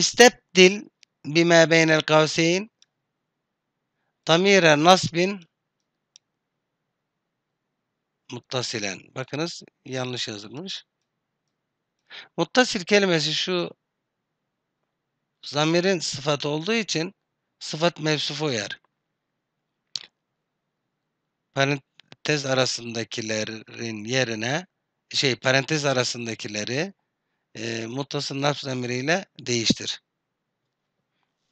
استبدل بما بين القوسين ضمير نصب muttasilen. Bakınız yanlış yazılmış. Muttasil kelimesi şu zamirin sıfat olduğu için sıfat mevsufu yer. Parantez arasındakilerin yerine şey parantez arasındakileri e, muttasıl nafs emriyle değiştir.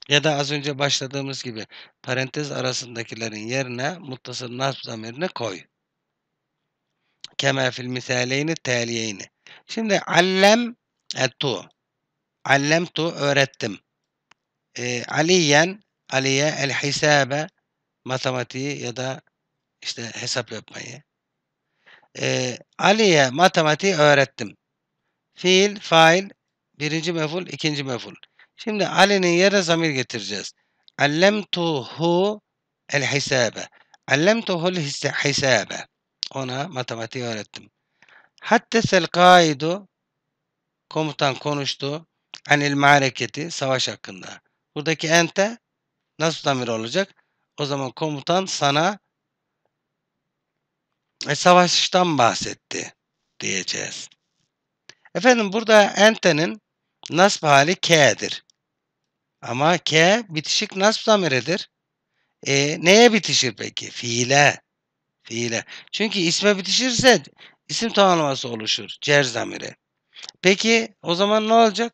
Ya da az önce başladığımız gibi parantez arasındakilerin yerine muttasıl nasb zamirini koy. Kema fil misaleyni teliyeyni. Şimdi allem etu. tu öğrettim. E, aliyen, aliye el hisabe matematiği ya da işte hesap yapmayı. E, aliye matematiği öğrettim. Fiil, fail, birinci meful, ikinci meful. Şimdi Ali'nin yere zamir getireceğiz. Allemtuhu el hisabe. Allemtuhu el hisabe. Ona matematiği öğrettim. Hattesel kaidu komutan konuştu. Anil mareketi savaş hakkında. Buradaki ente nasıl zamir olacak? O zaman komutan sana e, savaştan bahsetti diyeceğiz. Efendim burada entenin nasb hali k'dir. Ama k bitişik nasb zamiridir. E, neye bitişir peki? Fiile. Fiile. Çünkü isme bitişirse isim tamamlaması oluşur. Cer zamiri. Peki o zaman ne olacak?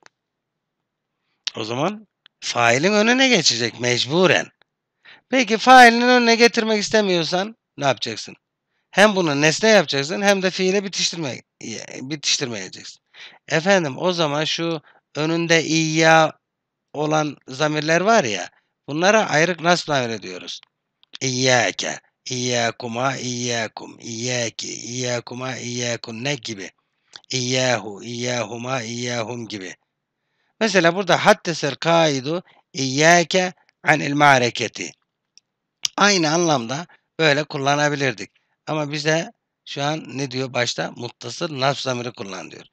O zaman failin önüne geçecek mecburen. Peki failin önüne getirmek istemiyorsan ne yapacaksın? Hem bunu nesne yapacaksın hem de fiile bitiştirme, bitiştirmeyeceksin. Efendim o zaman şu önünde iya olan zamirler var ya bunlara ayrık nasb zamiri diyoruz. İyyâke, iyyâkuma, iyyâkum, iyyâki, iyyâkuma, ne gibi. İyyâhu, iyyâhuma, iyyâhum gibi. Mesela burada haddesel kaidu iyyâke anil ma'reketi. Aynı anlamda böyle kullanabilirdik. Ama bize şu an ne diyor başta? Muttasıl nasb zamiri kullan diyor.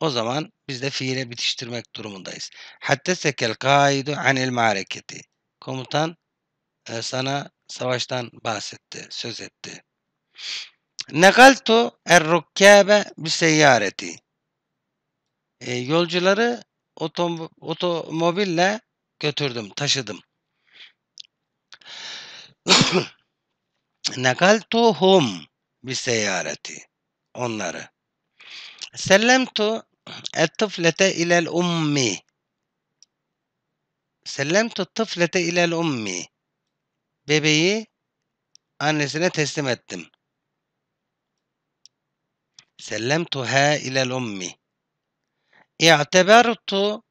O zaman biz de fiile bitiştirmek durumundayız. Hatta sekel kaidu anil mareketi. Komutan e, sana savaştan bahsetti, söz etti. Nekaltu er-rukkâbe bir seyyareti. E, yolcuları otom otomobille götürdüm, taşıdım. Nekaltuhum bi seyyareti. Onları. Sellemtu الطفلة إلى الأم Sellemtu tıflete ilel ummi. Bebeği annesine teslim ettim. Sellemtuha ilel ummi. İ'tebertu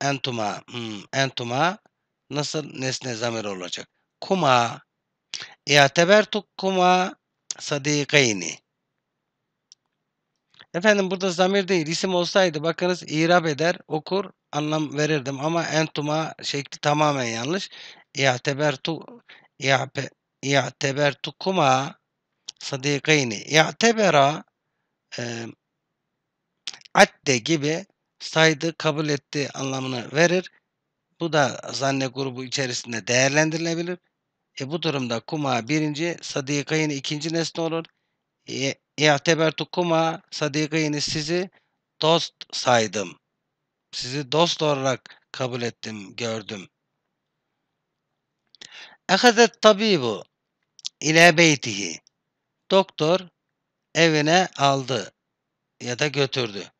entuma. Hmm, entuma nasıl nesne zamir olacak? Kuma. İ'tebertu kuma sadikayni. Efendim burada zamir değil isim olsaydı bakınız irab eder okur anlam verirdim ama entuma şekli tamamen yanlış. İ'tebertu kuma sadikayni. İ'tebera e, atte gibi saydı kabul etti anlamını verir. Bu da zanne grubu içerisinde değerlendirilebilir. E bu durumda kuma birinci, sadikayn ikinci nesne olur. İhtebertukuma sadigayını sizi dost saydım. Sizi dost olarak kabul ettim, gördüm. Ehazet tabibu ile beytihi. Doktor evine aldı ya da götürdü.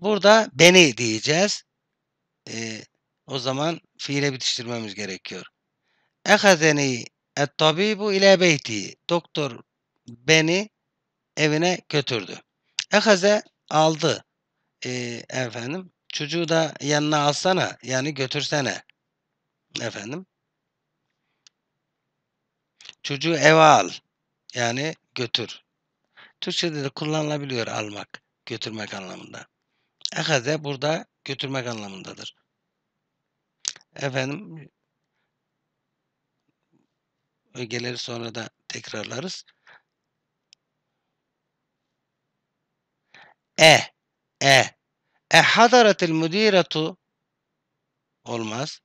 Burada beni diyeceğiz. Ee, o zaman fiile bitiştirmemiz gerekiyor. Ehazeni et tabibu ile beyti. Doktor beni evine götürdü. Ekaze aldı e, efendim. Çocuğu da yanına alsana yani götürsene efendim. Çocuğu eve al yani götür. Türkçe'de de kullanılabiliyor almak, götürmek anlamında. Ekaze burada götürmek anlamındadır. Efendim ögeleri sonra da tekrarlarız. E. E. E hadaretil müdiretu olmaz.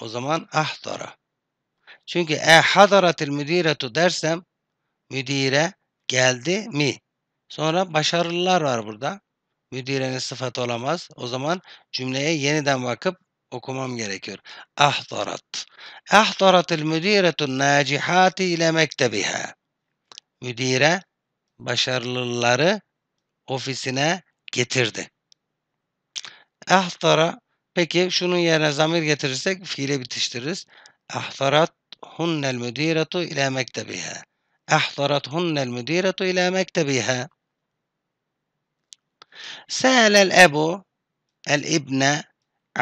O zaman ahdara. Çünkü e hadaretil müdiretu dersem müdire geldi mi? Sonra başarılılar var burada. Müdirenin sıfatı olamaz. O zaman cümleye yeniden bakıp okumam gerekiyor. Ahdarat. Ahdaratil müdiretu nacihati ile mektebiha. Müdire başarılıları ofisine getirdi. Ahtara peki şunun yerine zamir getirirsek fiile bitiştiririz. Ahtarat hunnel müdiretu ile mektebiha. Ahtarat hunnel müdiretu ile mektebiha. سأل الأب الابن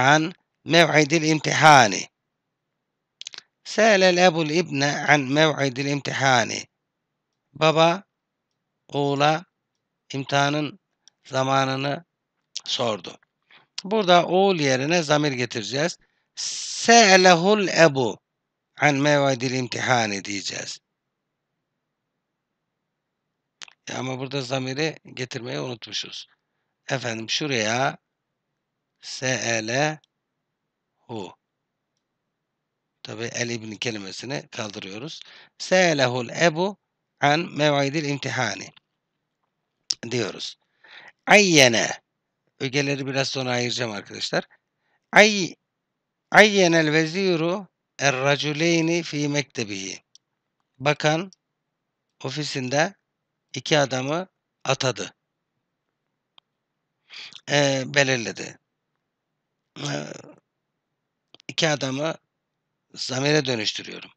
عن موعد الامتحان سأل الأب الابن عن موعد الامتحان Baba oğula imtihanın zamanını sordu. Burada oğul yerine zamir getireceğiz. Se'lehul ebu an mevadil imtihani diyeceğiz. E ama burada zamiri getirmeyi unutmuşuz. Efendim şuraya selehu. tabi el ibni kelimesini kaldırıyoruz. Se'lehul ebu an mevadil imtihani diyoruz. Ayyene. Ögeleri biraz sonra ayıracağım arkadaşlar. Ay, ayyenel veziru erracüleyni fi mektebihi. Bakan ofisinde iki adamı atadı. E, belirledi. E, iki adamı zamire dönüştürüyorum.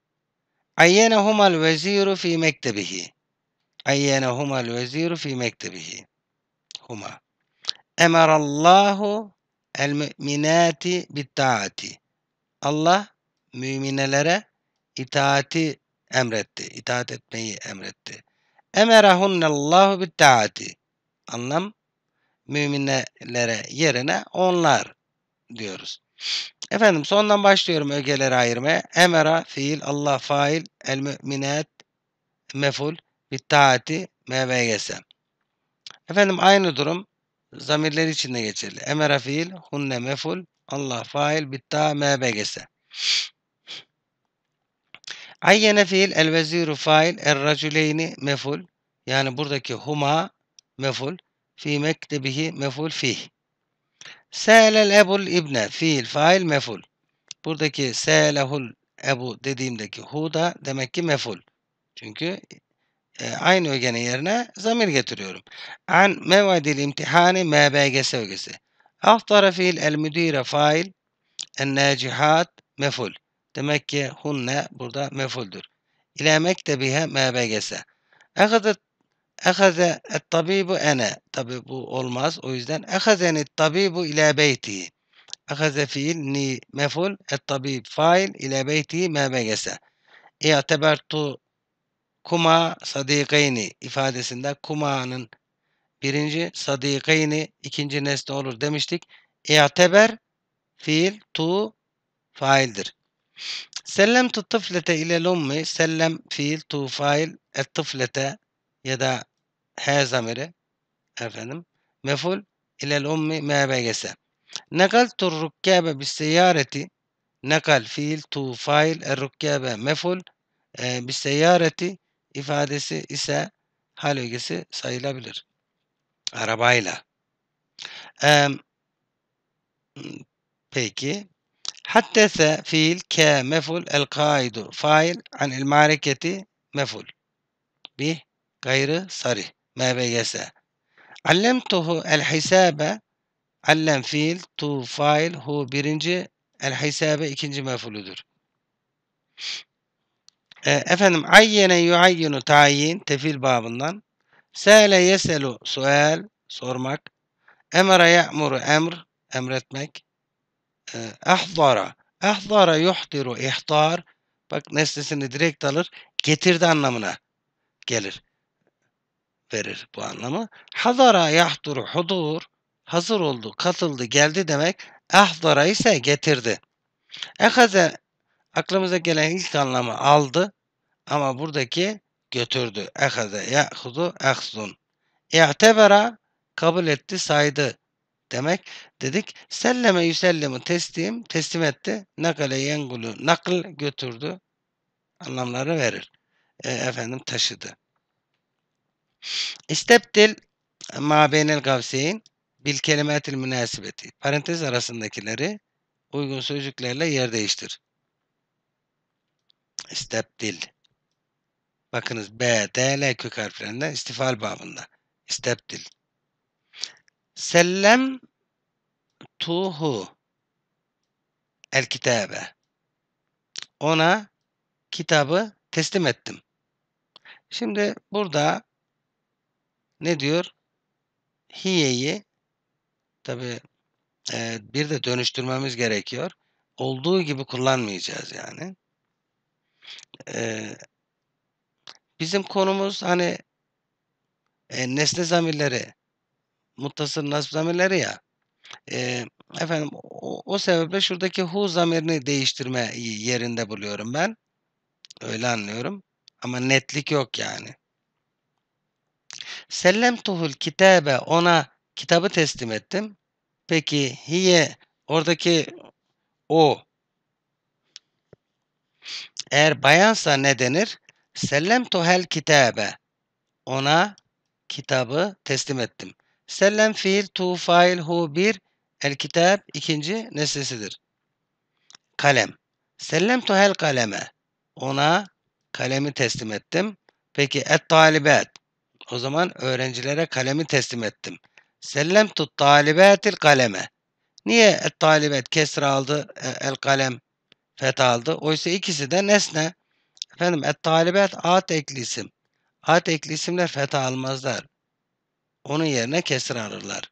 Ayyenehumel veziru fi mektebihi ayyenehuma veziru fi mektebihi. Huma. Emarallahu el müminati bit Allah müminelere itaati emretti. İtaat etmeyi emretti. Emerahunallahu bit taati. Anlam müminlere yerine onlar diyoruz. Efendim sondan başlıyorum ögeleri ayırmaya. Emera fiil, Allah fail, el müminat meful bittaati MVGS. Efendim aynı durum zamirler için de geçerli. Emera fiil, hunne meful, Allah fail, bitta MBGS. Ayyene fiil, el veziru fail, er raculeyni meful. Yani buradaki huma meful. Fi mektebihi meful fih. Se'lel ebul ibne fiil, fail, meful. Buradaki se'lehul ebu dediğimdeki hu da demek ki meful. Çünkü e, aynı ögenin yerine zamir getiriyorum. An mevadil imtihani mbgs ögesi. Alt tarafil el müdire fail. En nacihat meful. Demek ki hunne burada mefuldür. İle mektebihe mbgs. Akadet Ehaze et tabibu ene. Tabi bu olmaz. O yüzden ehazeni tabibu ile beyti. Ehaze fiil ni meful et tabib fail ile beyti mebegese. İ'tebertu kuma sadikayni ifadesinde kumanın birinci sadikayni ikinci nesne olur demiştik. İ'teber fiil tu faildir. Sellemtu tıflete ile ummi sellem fiil tu fail et tıflete ya da he zamiri efendim meful ile ummi mbg'si. Nekaltu rukkabe bis seyareti nekal fiil tu fail er rukkabe meful e, bis seyareti ifadesi ise hal ögesi sayılabilir. Arabayla. Ee, peki. Haddese fiil ke meful el kaidu fail an el mareketi meful. bi gayrı sarih. MBGS. Allemtuhu el hisabe allem fiil to fail hu birinci el hisabe ikinci mefuludur. E, efendim ayyene yuayyunu tayin tefil babından. Sele yeselu suel sormak. Emre ya'muru emr emretmek. E, ahzara, ahdara yuhtiru ihtar. Bak nesnesini direkt alır. Getirdi anlamına gelir. Verir bu anlamı. Hazara yahduru hudur. Hazır oldu, katıldı, geldi demek. Ahzara ise getirdi. Ekaze aklımıza gelen ilk anlamı aldı. Ama buradaki götürdü. Ehede ya'hudu ehzun. İ'tebera kabul etti, saydı demek. Dedik selleme yüsellemi teslim, teslim etti. Nakale yengulu nakl götürdü. Anlamları verir. E, efendim taşıdı. İstebdil ma beynel gavseyn bil kelimetil münasibeti. Parantez arasındakileri uygun sözcüklerle yer değiştir. dil. Bakınız B, D, L kök harflerinden istifal babında. İstebdil. Sellem tuhu el kitabe. Ona kitabı teslim ettim. Şimdi burada ne diyor? Hiye'yi tabi e, bir de dönüştürmemiz gerekiyor. Olduğu gibi kullanmayacağız yani. E, Bizim konumuz hani e, nesne zamirleri, muttasıl nasip zamirleri ya. E, efendim o, o sebeple şuradaki hu zamirini değiştirme yerinde buluyorum ben. Öyle anlıyorum. Ama netlik yok yani. Sellem tuhul kitabe ona kitabı teslim ettim. Peki hiye oradaki o eğer bayansa ne denir? Sellemtuhel kitabe. Ona kitabı teslim ettim. Sellem fiil tu fail hu bir. El kitab ikinci nesnesidir. Kalem. Sellemtuhel kaleme. Ona kalemi teslim ettim. Peki et talibet. O zaman öğrencilere kalemi teslim ettim. Sellem tut talibetil kaleme. Niye et talibet kesra aldı e, el kalem fetha aldı? Oysa ikisi de nesne. Efendim et talibet at ekli isim. At ekli isimler feta almazlar. Onun yerine kesir alırlar.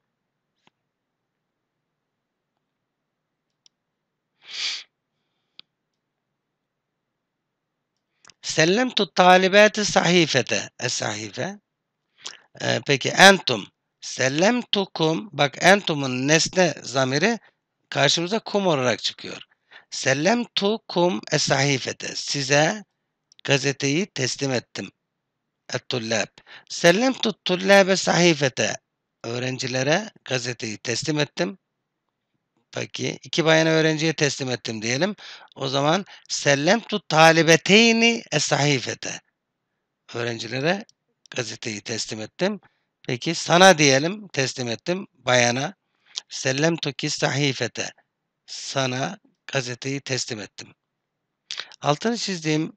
Sellemtu talibeti sahifete. E sahife. E, ee, peki entum. Sellemtukum. Bak entumun nesne zamiri karşımıza kum olarak çıkıyor. Sellemtukum es sahifete. Size gazeteyi teslim ettim. et Sellemtu tullabe sahifete. Öğrencilere gazeteyi teslim ettim. Peki iki bayan öğrenciye teslim ettim diyelim. O zaman sellemtu talibeteyni es-sahifete. Öğrencilere gazeteyi teslim ettim. Peki sana diyelim teslim ettim bayana. Sellemtu ki sahifete. Sana gazeteyi teslim ettim. Altını çizdiğim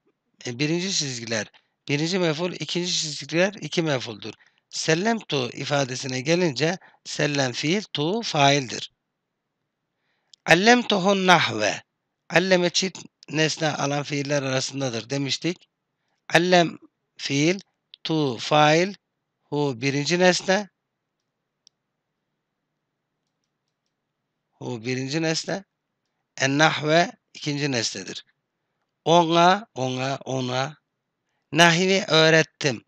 e, birinci çizgiler birinci mef'ul, ikinci çizgiler iki mef'uldur. Sellem tu ifadesine gelince sellem fiil, tu faildir. Allemtuhun nahve. Alleme çift nesne alan fiiller arasındadır demiştik. Allem fiil, tu fail, hu birinci nesne. Hu birinci nesne. En nahve ikinci nesnedir ona, ona, ona nahvi öğrettim.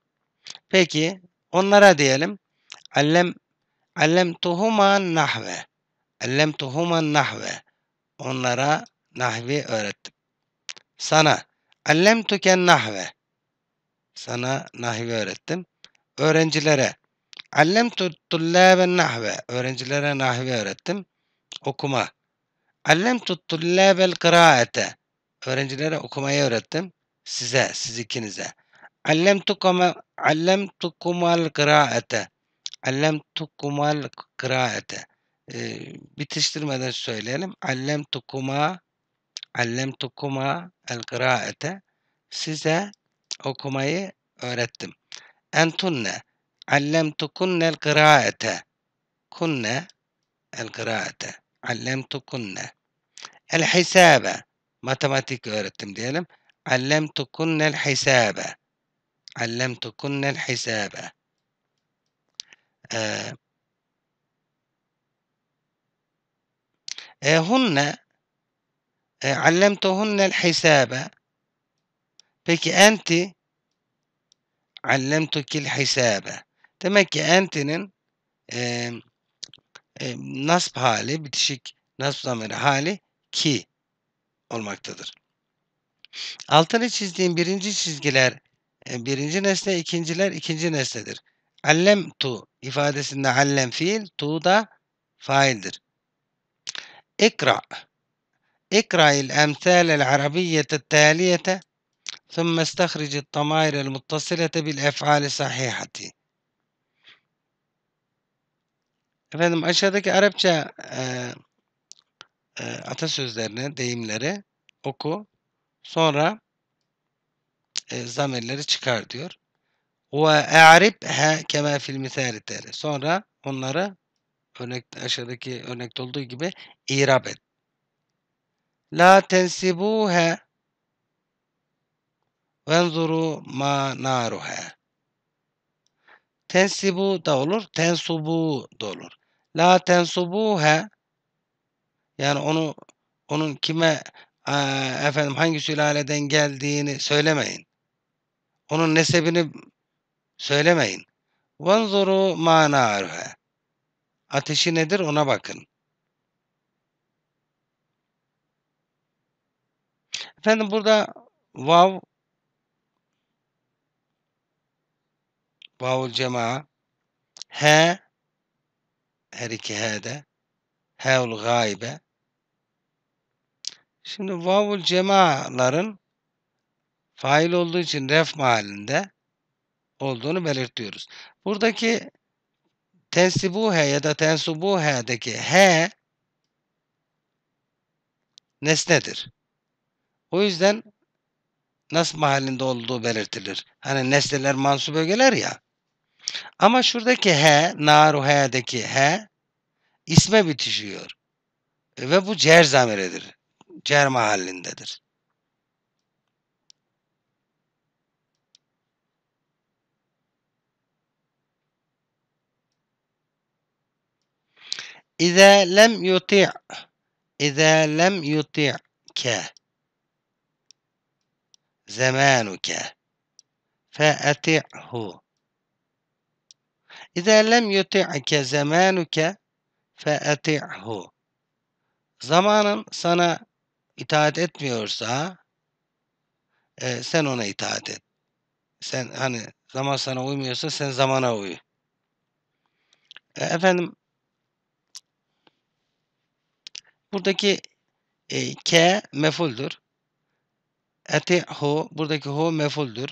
Peki onlara diyelim allem allemtuhuma nahve. Allemtuhuma nahve. Onlara nahvi öğrettim. Sana allemtuken nahve. Sana nahvi öğrettim. Öğrencilere allemtu tullaben nahve. Öğrencilere nahvi öğrettim. Okuma. Allemtu tullabel kıraate öğrencilere okumayı öğrettim. Size, siz ikinize. Allemtukuma allemtukumal kıraate. Allemtukumal kıraate. Ee, bitiştirmeden söyleyelim. Allemtukuma allemtukuma el kıraate. Size okumayı öğrettim. Entunne allemtukunne el kıraate. Kunne el kıraate. Allemtukunne. El hisabe matematik öğrettim diyelim. Allemtukunnel hisabe. Allemtukunnel hisabe. Ee, e, hunne e, allemtuhunnel hisabe. Peki enti allemtukil hisabe. Demek ki entinin e, e, nasb hali, bitişik nasb zamiri hali ki olmaktadır. Altını çizdiğim birinci çizgiler e, birinci nesne, ikinciler ikinci nesnedir. Allem tu ifadesinde allem fiil, tu da faildir. İkra İkra اقرأ الأمثال العربية التالية ثم استخرج الضمائر المتصلة بالأفعال الصحيحة Efendim aşağıdaki Arapça e, e, atasözlerini, deyimleri oku. Sonra e, zamirleri çıkar diyor. Ve he kemel fil misali Sonra onları örnek aşağıdaki örnekte olduğu gibi irab et. La tensibuhe venzuru ma naruhe. Tensibu da olur, tensubu da olur. La tensubuhe yani onu onun kime efendim hangi sülaleden geldiğini söylemeyin. Onun nesebini söylemeyin. Vanzuru manarha. Ateşi nedir ona bakın. Efendim burada vav vavul cema he her iki he de heul gaybe Şimdi vavul cemaların fail olduğu için ref mahallinde olduğunu belirtiyoruz. Buradaki tensibuhe ya da tensubuhe'deki he nesnedir. O yüzden nasıl mahallinde olduğu belirtilir. Hani nesneler mansup bölgeler ya. Ama şuradaki he, naru he'deki he isme bitişiyor. E, ve bu cer zamiredir cerma halindedir. İza lem yuti' İza lem yuti' ke zemanuke fe'ati'hu İza lem yuti'ke zemanuke fe'ati'hu Zamanın sana itaat etmiyorsa e, sen ona itaat et. Sen hani zaman sana uymuyorsa sen zamana uyu. E, efendim buradaki e, ke mefuldur. Etihu buradaki hu mefuldür.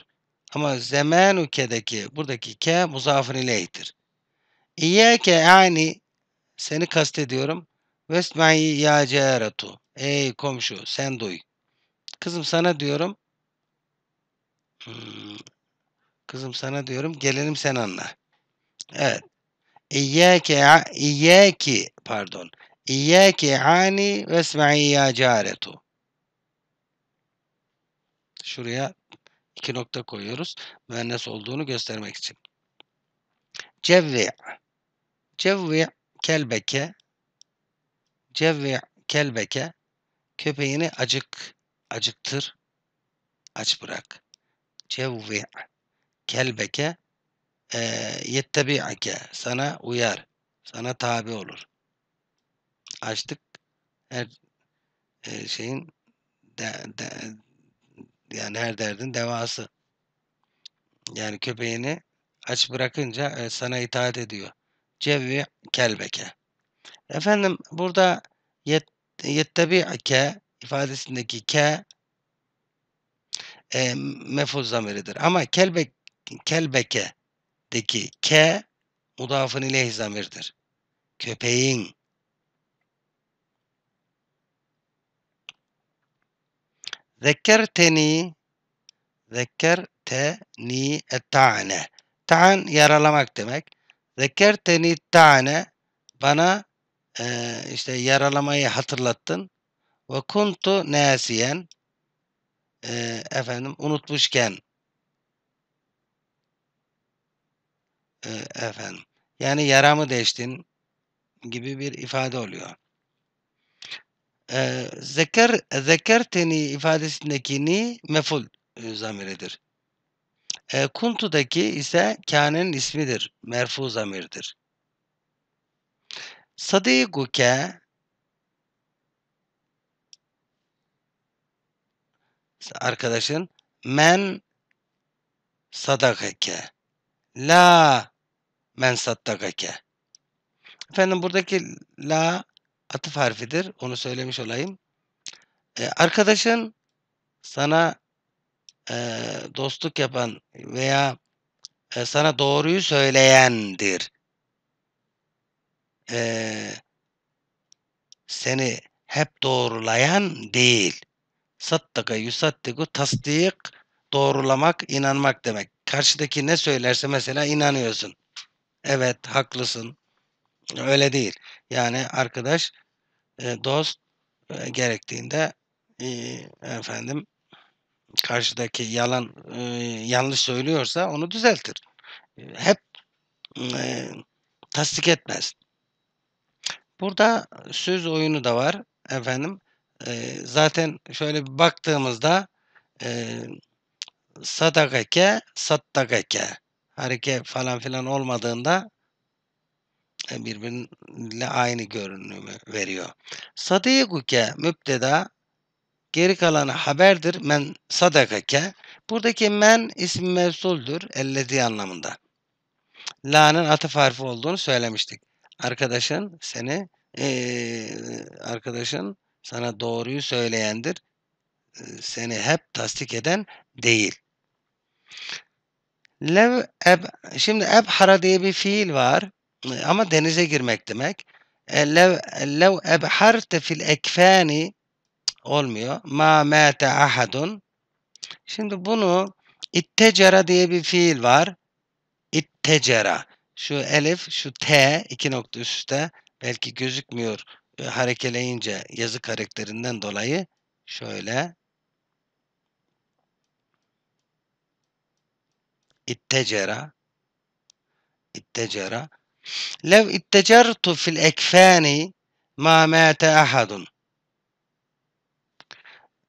Ama zemanu ke'deki buradaki ke muzafir ileyhtir. İyyâke yani seni kastediyorum. Vesma'i ya ceretu. Ey komşu sen duy. Kızım sana diyorum. Hmm. Kızım sana diyorum. Gelelim sen anla. Evet. İyyâke, iyyâki pardon. İyyâke ani vesma'i ya caretu. Şuraya iki nokta koyuyoruz. Müennes olduğunu göstermek için. Cevvi. Cevvi kelbeke. Cevvi kelbeke. Köpeğini acık, acıktır, aç bırak. Cevvi, kelbeke, e, yettebi'ake, sana uyar, sana tabi olur. açtık her e, şeyin de, de, yani her derdin devası. Yani köpeğini aç bırakınca e, sana itaat ediyor. Cevvi kelbeke. Efendim burada yet e, yettebi'ke ifadesindeki ke e, mefuz zamiridir. Ama kelbe, kelbeke deki ke mudafın ileyh zamirdir. Köpeğin Zekerteni Zekerteni ta'ne Tan yaralamak demek. Zekerteni ta'ne bana e, işte yaralamayı hatırlattın. Ve kuntu nasiyen e, efendim unutmuşken e, efendim yani yaramı deştin gibi bir ifade oluyor. E, zeker zekerteni ifadesindeki ni meful e, zamiridir. E, kuntu'daki ise kânenin ismidir. Merfu zamirdir. صديقك arkadaşın men sadakake la men saddakake efendim buradaki la atıf harfidir onu söylemiş olayım ee, arkadaşın sana e, dostluk yapan veya e, sana doğruyu söyleyendir e, seni hep doğrulayan değil. Sattaka yusattiku tasdik doğrulamak, inanmak demek. Karşıdaki ne söylerse mesela inanıyorsun. Evet, haklısın. Öyle değil. Yani arkadaş, dost gerektiğinde efendim karşıdaki yalan yanlış söylüyorsa onu düzeltir. Hep tasdik etmez. Burada söz oyunu da var efendim. E, zaten şöyle bir baktığımızda e, sadakake, sattagake hareket falan filan olmadığında e, birbirine aynı görünümü veriyor. Sadikuke müpteda geri kalanı haberdir. Men sadakake. Buradaki men isim mevsuldür. Ellezi anlamında. La'nın atıf harfi olduğunu söylemiştik arkadaşın seni e, arkadaşın sana doğruyu söyleyendir. seni hep tasdik eden değil. Lev eb, şimdi ebhara diye bir fiil var ama denize girmek demek. E, lev, lev ebharte fil ekfani olmuyor. Ma mâte ahadun. Şimdi bunu ittecera diye bir fiil var. İttecera. Şu elif, şu T iki nokta üstte belki gözükmüyor e, harekeleyince yazı karakterinden dolayı şöyle ittecera ittecera lev ittecertu fil ekfani ma mâte ahadun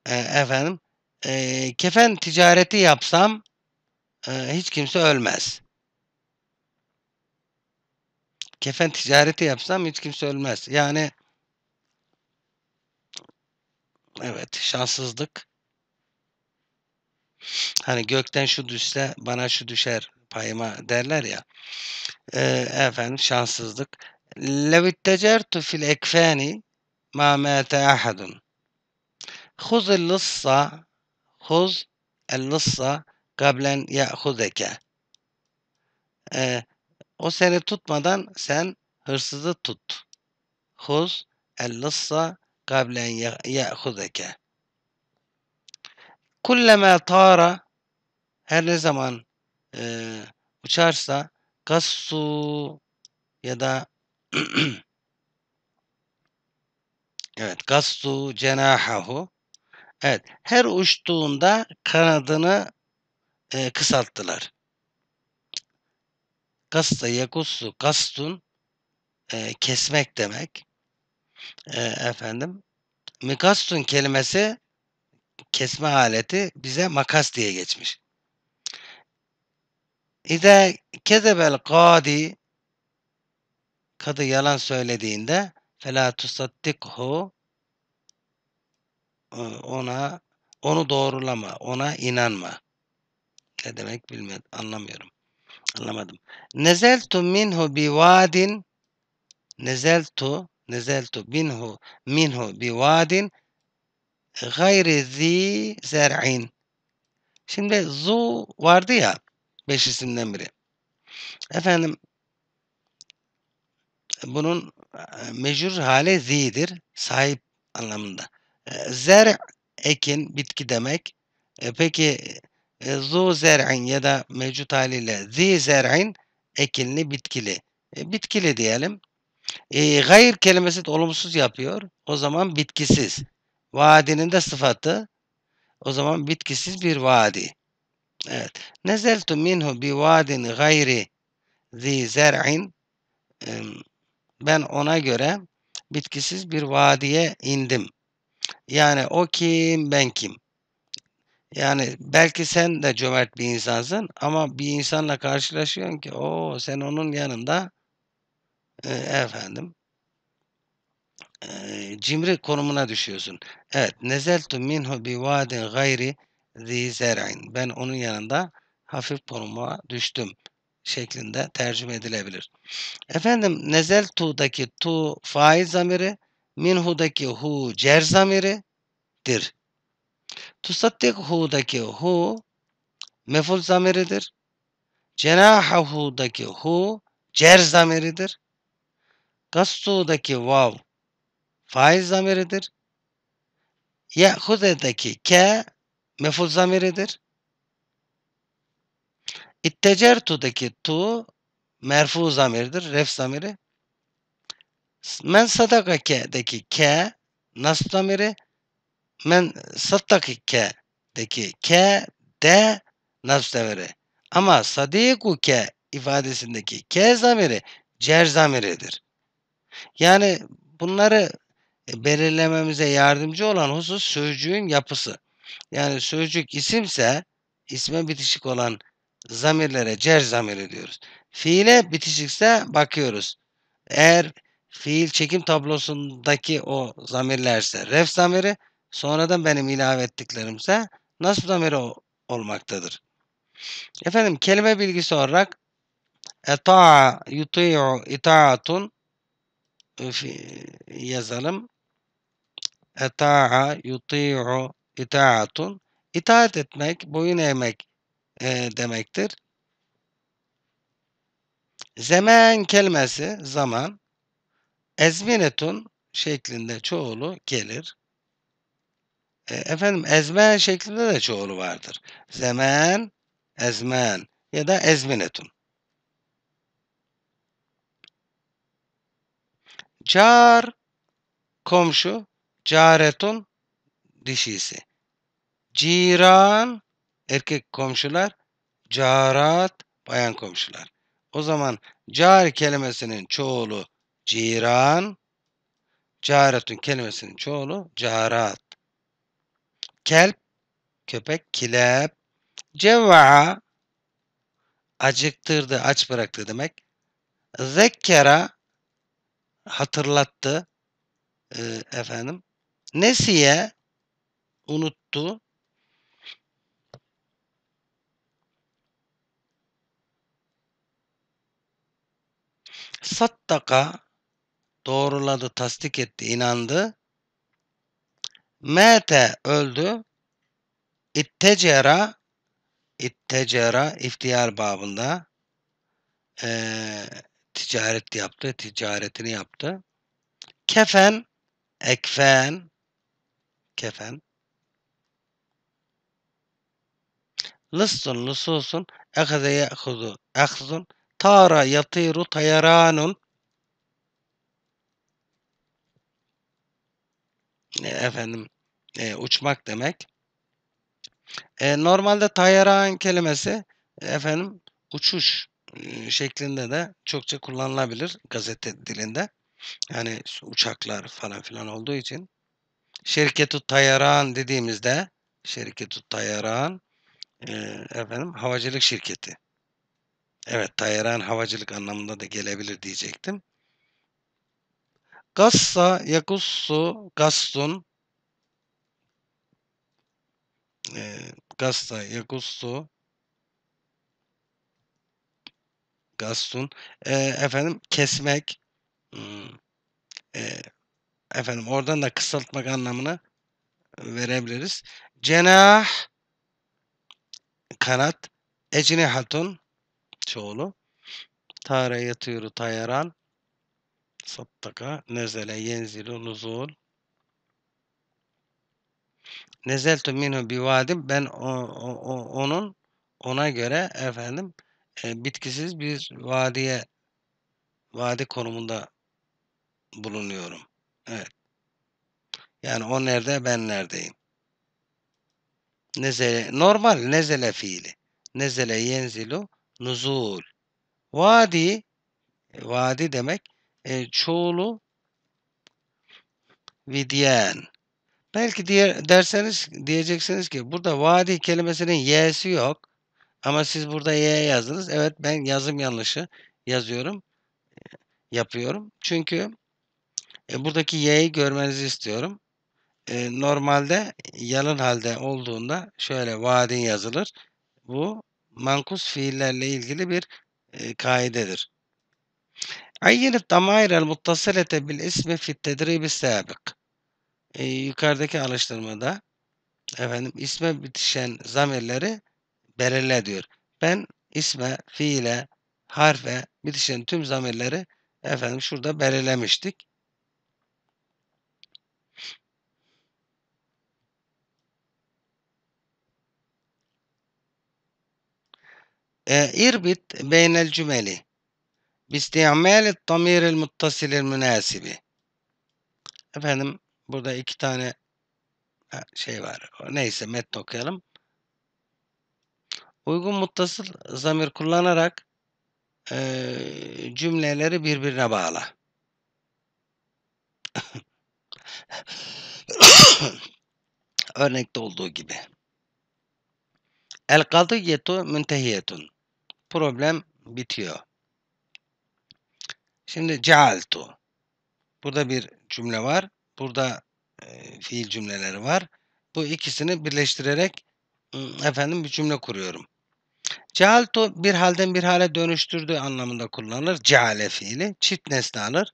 e, efendim e, kefen ticareti yapsam e, hiç kimse ölmez kefen ticareti yapsam hiç kimse ölmez. Yani evet şanssızlık. Hani gökten şu düşse bana şu düşer payıma derler ya. Ee, efendim şanssızlık. Levittecertu fil ekfani ma mâte ahadun. Huzil lissa huz el lissa kablen ya'hudeke. Ee, o seni tutmadan sen hırsızı tut. Huz el lissa kablen ye'hudeke. Kulleme tara her ne zaman e, uçarsa gassu ya da evet gassu cenahahu evet her uçtuğunda kanadını e, kısalttılar. Kasta yakusu kastun e, kesmek demek. E, efendim mikastun kelimesi kesme aleti bize makas diye geçmiş. İde kezebel kadi kadı yalan söylediğinde fela tusaddikhu e, ona onu doğrulama, ona inanma. Ne demek bilmiyorum, anlamıyorum. Anlamadım. Nezeltu minhu biwadin Nezeltu Nezeltu binhu minhu biwadin gayri zi zer'in Şimdi zu vardı ya beş isimden biri. Efendim bunun e, mecur hali zi'dir. Sahip anlamında. E, zer ekin bitki demek. E peki e, zu zer'in ya da mevcut haliyle zi zer'in ekinli bitkili. E, bitkili diyelim. E, gayr kelimesi de olumsuz yapıyor. O zaman bitkisiz. Vadinin de sıfatı. O zaman bitkisiz bir vadi. Evet. Nezeltu minhu bi vadin gayri zi zer'in ben ona göre bitkisiz bir vadiye indim. Yani o kim ben kim? Yani belki sen de cömert bir insansın ama bir insanla karşılaşıyorsun ki o sen onun yanında e, efendim e, cimri konumuna düşüyorsun. Evet. Nezeltu minhu bi vadin gayri zi zer'in. Ben onun yanında hafif konuma düştüm şeklinde tercüme edilebilir. Efendim nezeltu'daki tu faiz zamiri minhu'daki hu cer zamiridir. Tusattik hu'daki hu meful zamiridir. Cenahahu'daki hu cer zamiridir. Gastu'daki vav faiz zamiridir. Ye'huze'daki ke meful zamiridir. İttecertu'daki tu merfu zamirdir. Ref zamiri. Men sadakake'deki ke nas zamiri men sattaki ke deki ke de nafs devri. Ama sadiku ke ifadesindeki ke zamiri cer zamiridir. Yani bunları e, belirlememize yardımcı olan husus sözcüğün yapısı. Yani sözcük isimse isme bitişik olan zamirlere cer zamiri diyoruz. Fiile bitişikse bakıyoruz. Eğer fiil çekim tablosundaki o zamirlerse ref zamiri, sonradan benim ilave ettiklerimize nasb damiri olmaktadır. Efendim kelime bilgisi olarak eta'a yuti'u ita'atun e, yazalım. Eta'a yuti'u ita'atun itaat etmek, boyun eğmek e, demektir. Zemen kelimesi zaman ezminetun şeklinde çoğulu gelir. E, efendim ezmen şeklinde de çoğulu vardır. Zemen, ezmen ya da ezminetun. Car komşu, caretun dişisi. Ciran erkek komşular, carat bayan komşular. O zaman car kelimesinin çoğulu ciran, caretun kelimesinin çoğulu carat kelp köpek, kilep. Cevva acıktırdı, aç bıraktı demek. Zekkera hatırlattı e, efendim. Nesiye unuttu. Sattaka doğruladı, tasdik etti, inandı. Mete öldü. İttecera İttecera iftihar babında e, ticaret yaptı. Ticaretini yaptı. Kefen ekfen kefen Lıssun lususun ekze ye'hudu ekzun tara yatiru tayaranun E, efendim e, uçmak demek. E, normalde Tayaran kelimesi e, efendim uçuş e, şeklinde de çokça kullanılabilir gazete dilinde. Yani uçaklar falan filan olduğu için. Şirketü Tayaran dediğimizde Şirketü Tayaran e, efendim havacılık şirketi. Evet Tayaran havacılık anlamında da gelebilir diyecektim. Gassa, Yakussu, Gassun. E, Gassa, Yakussu, Gassun. E, efendim kesmek. Hmm, e, efendim oradan da kısaltmak anlamını verebiliriz. Cenah kanat ecine ecnihatun çoğulu. Tare yatıyor tayaran. Sattaka nezele yenzilu nuzul Nezeltu minhu bivadim ben o, o, o, onun ona göre efendim e, bitkisiz bir vadiye vadi konumunda bulunuyorum. Evet. Yani o nerede ben neredeyim. Nezele normal nezele fiili. Nezele yenzilu nuzul. Vadi e, vadi demek e, çoğulu vidyen. Belki diğer derseniz diyeceksiniz ki burada vadi kelimesinin y'si yok. Ama siz burada y yazdınız. Evet ben yazım yanlışı yazıyorum. Yapıyorum. Çünkü e, buradaki y'yi görmenizi istiyorum. E, normalde yalın halde olduğunda şöyle vadin yazılır. Bu mankus fiillerle ilgili bir e, kaidedir. عين الضمائر المتصلة بالاسم في التدريب السابق. E, yukarıdaki alıştırmada efendim isme bitişen zamirleri belirle diyor. Ben isme, fiile, harfe bitişen tüm zamirleri efendim şurada belirlemiştik. E, irbit beynel cümeli. باستعمال الضمير المتصل المناسب. Efendim burada iki tane şey var. Neyse metni okuyalım. Uygun muttasıl zamir kullanarak e, cümleleri birbirine bağla. Örnekte olduğu gibi. El kadiyetu müntehiyetun. Problem bitiyor. Şimdi cealtu. Burada bir cümle var. Burada e, fiil cümleleri var. Bu ikisini birleştirerek efendim bir cümle kuruyorum. Cealtu bir halden bir hale dönüştürdüğü anlamında kullanılır. Ceale fiili. Çift nesne alır.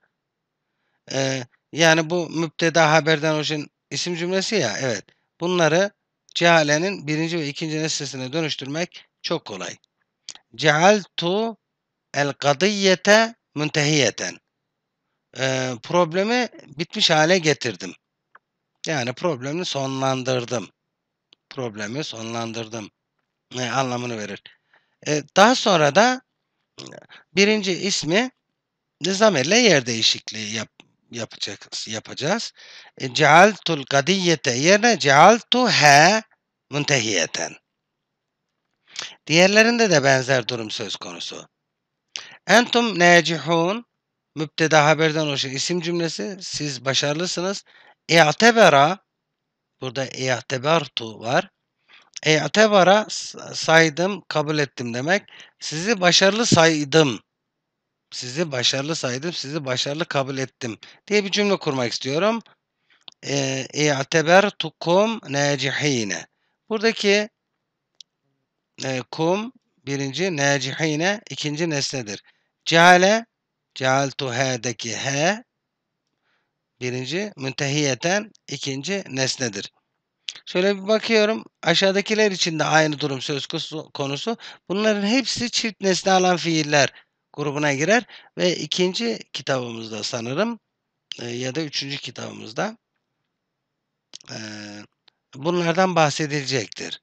Ee, yani bu müpteda haberden oluşan isim cümlesi ya. Evet. Bunları cealenin birinci ve ikinci nesnesine dönüştürmek çok kolay. Cealtu el kadiyete müntehiyeten. E, problemi bitmiş hale getirdim. Yani problemi sonlandırdım. Problemi sonlandırdım Ne anlamını verir. E, daha sonra da birinci ismi zamirle yer değişikliği yap, yapacak, yapacağız. E, cealtul kadiyete yerine cealtu he müntehiyeten. Diğerlerinde de benzer durum söz konusu. Entum necihun müpteda haberden oluşan isim cümlesi. Siz başarılısınız. İ'tebera burada i'tebertu var. İ'tebera saydım, kabul ettim demek. Sizi başarılı saydım. Sizi başarılı saydım, sizi başarılı kabul ettim diye bir cümle kurmak istiyorum. Ee, i'tebertukum necihine. Buradaki e, kum birinci necihine ikinci nesnedir. Ceale cealtuhe'deki h birinci müntehiyeten ikinci nesnedir. Şöyle bir bakıyorum. Aşağıdakiler için de aynı durum söz konusu. Bunların hepsi çift nesne alan fiiller grubuna girer ve ikinci kitabımızda sanırım e, ya da üçüncü kitabımızda e, bunlardan bahsedilecektir.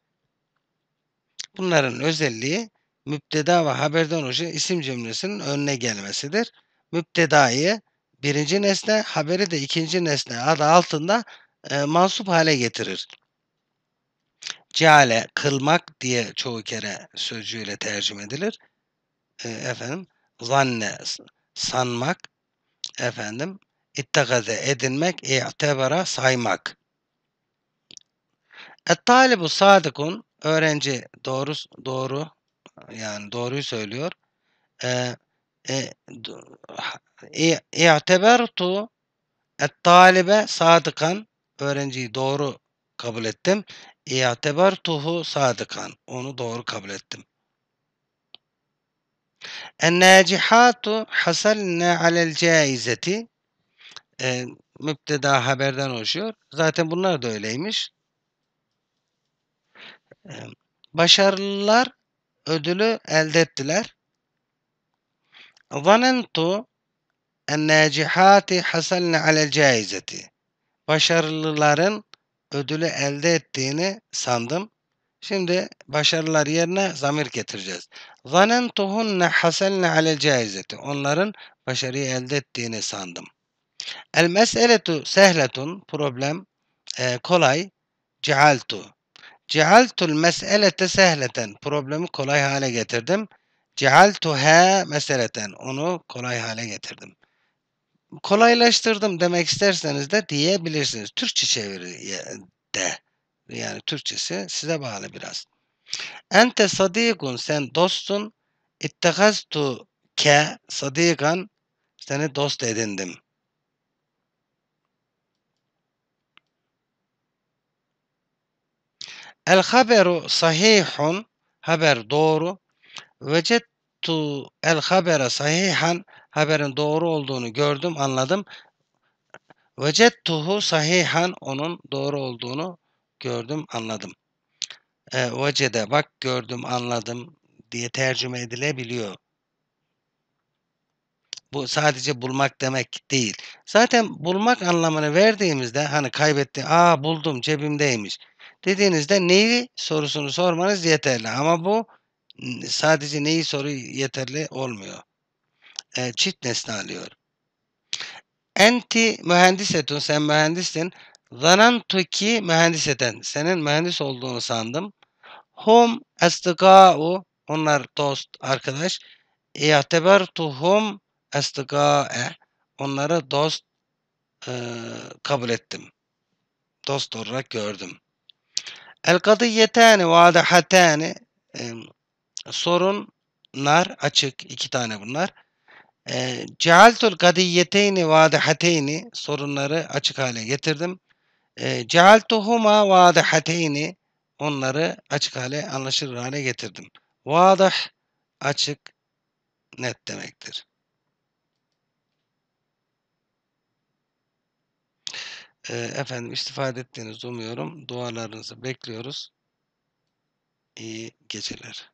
Bunların özelliği müpteda ve haberden oluşan isim cümlesinin önüne gelmesidir. Müptedayı birinci nesne, haberi de ikinci nesne adı altında e, mansup hale getirir. Ceale, kılmak diye çoğu kere sözcüğüyle tercüme edilir. E, efendim, zanne, sanmak, efendim, ittikaze, edinmek, i'tebara, saymak. Et talibu sadıkun öğrenci doğru, doğru yani doğruyu söylüyor. E, e, i'tebertu et-talibe sadıkan öğrenciyi doğru kabul ettim. İ'tebertuhu sadıkan onu doğru kabul ettim. En-nacihatu hasalna alel caizeti e, müpteda haberden oluşuyor. Zaten bunlar da öyleymiş. Başarılılar ödülü elde ettiler. Zanentu ennecihati hasalne alel caizeti. Başarılıların ödülü elde ettiğini sandım. Şimdi başarılar yerine zamir getireceğiz. Zanentuhunne hasalne alel caizeti. Onların başarıyı elde ettiğini sandım. El meseletu sehletun problem e, kolay cealtu Cealtul mes'elete sehleten. Problemi kolay hale getirdim. Cealtuha meseleten. Onu kolay hale getirdim. Kolaylaştırdım demek isterseniz de diyebilirsiniz. Türkçe çeviriye de. Yani Türkçesi size bağlı biraz. Ente sadikun sen dostun. İttehaztu ke sadikan seni hani dost edindim. El haberu sahihun haber doğru. Vecettu el habere sahihan haberin doğru olduğunu gördüm, anladım. Vecettuhu sahihan onun doğru olduğunu gördüm, anladım. E, vecede bak gördüm, anladım diye tercüme edilebiliyor. Bu sadece bulmak demek değil. Zaten bulmak anlamını verdiğimizde hani kaybetti, aa buldum cebimdeymiş dediğinizde neyi sorusunu sormanız yeterli. Ama bu sadece neyi soru yeterli olmuyor. E, çift nesne alıyor. Enti mühendisetun sen mühendistin. Zanantu ki mühendiseten senin mühendis olduğunu sandım. Hum estiga'u onlar dost arkadaş. İ'tebertuhum estiga'e onları dost e, kabul ettim. Dost olarak gördüm. El kadiyetani vadahatani e, sorunlar açık iki tane bunlar. E, cealtul kadiyeteyni vadahateyni sorunları açık hale getirdim. E, cealtuhuma vadahateyni onları açık hale anlaşılır hale getirdim. Vadah açık net demektir. E, efendim istifade ettiğinizi umuyorum. Dualarınızı bekliyoruz. İyi geceler.